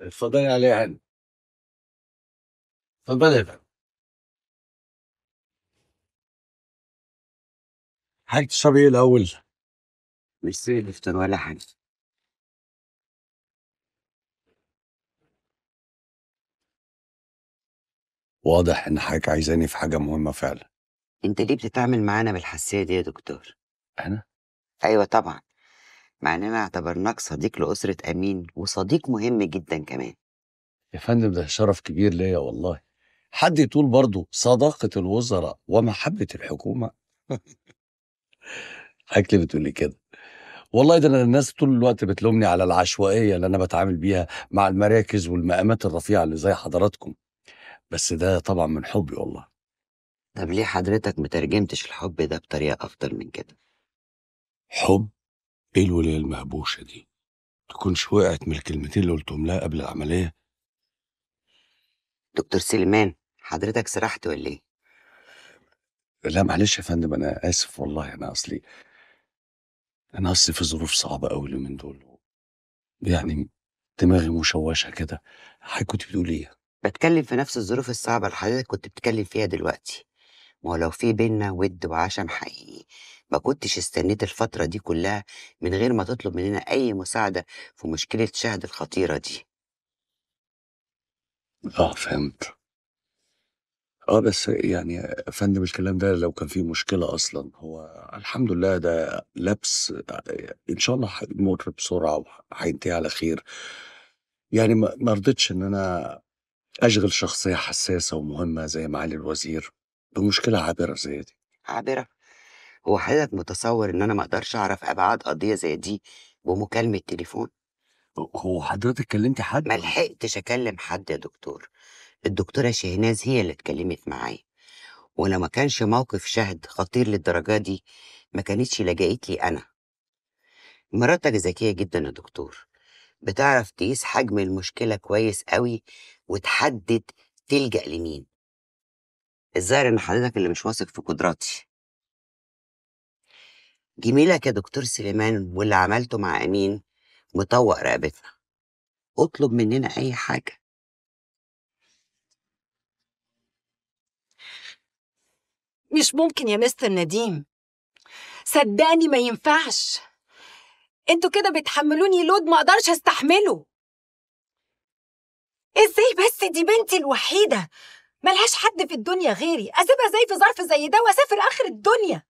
اتفضلي عليها هنا اتفضلي يا فندم حضرتك تشربي ايه الاول؟ مش سيلفتر ولا حاجه واضح ان حضرتك عايزاني في حاجه مهمه فعلا انت ليه بتتعامل معانا بالحساسيه دي يا دكتور انا ايوه طبعا مع اننا اعتبرناك صديق لأسرة أمين وصديق مهم جدا كمان يا فندم ده شرف كبير ليا والله حد يطول برضه صداقة الوزراء ومحبة الحكومة أكل بتقولي كده والله ده أنا الناس طول الوقت بتلومني على العشوائية اللي أنا بتعامل بيها مع المراكز والمقامات الرفيعة اللي زي حضراتكم بس ده طبعا من حبي والله طب ليه حضرتك مترجمتش الحب ده بطريقة أفضل من كده؟ حب ايه الوليه المهبوشه دي تكونش وقعت من الكلمتين اللي قلتهم لها قبل العمليه دكتور سليمان حضرتك سرحت ولا ايه لا معلش يا فندم انا اسف والله انا اصلي انا اصلي في ظروف صعبه قوي من دول يعني دماغي مشوشه كده حضرتك كنت بتقول ايه بتكلم في نفس الظروف الصعبه اللي حضرتك كنت بتتكلم فيها دلوقتي ما هو لو في بينا ود وعشم حقيقي ما كنتش استنيت الفترة دي كلها من غير ما تطلب مننا أي مساعدة في مشكلة شهد الخطيرة دي اه فهمت اه بس يعني يا فندم الكلام ده لو كان فيه مشكلة أصلا هو الحمد لله ده لبس إن شاء الله هيمر بسرعة وهينتهي على خير يعني ما ما رضيتش إن أنا أشغل شخصية حساسة ومهمة زي معالي الوزير بمشكلة عابرة زي دي عابرة هو حضرتك متصور إن أنا ما أقدرش أعرف أبعاد قضية زي دي بمكالمة تليفون؟ هو حضرتك كلمتي حد؟ ما لحقتش أكلم حد يا دكتور الدكتورة شهناز هي اللي اتكلمت معايا ولو ما كانش موقف شهد خطير للدرجة دي ما كانتش لجأت لي أنا مراتك ذكية جدا يا دكتور بتعرف تقيس حجم المشكلة كويس قوي وتحدد تلجأ لمين الظاهر إن حضرتك اللي مش واثق في قدراتي جميلك يا دكتور سليمان واللي عملته مع أمين مطوق رقبتنا اطلب مننا أي حاجة مش ممكن يا مستر نديم صدقني ما ينفعش انتوا كده بتحملوني لود ما اقدرش استحمله ازاي بس دي بنتي الوحيده ملهاش حد في الدنيا غيري اسيبها زي في ظرف زي ده واسافر اخر الدنيا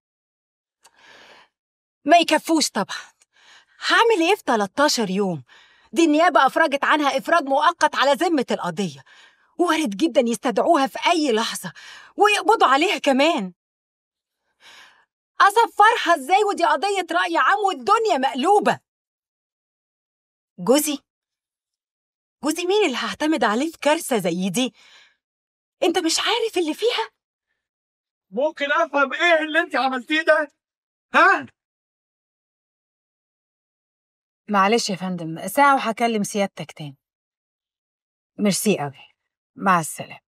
ما يكفوش طبعا هعمل ايه في 13 يوم دي النيابة أفرجت عنها إفراج مؤقت على ذمة القضية وارد جدا يستدعوها في أي لحظة ويقبضوا عليها كمان أصفرها إزاي ودي قضية رأي عام والدنيا مقلوبة جوزي جوزي مين اللي هعتمد عليه في كارثة زي دي أنت مش عارف اللي فيها ممكن أفهم إيه اللي أنت عملتيه ده ها معلش يا فندم ساعة وهكلم سيادتك تاني ميرسي أوي مع السلامة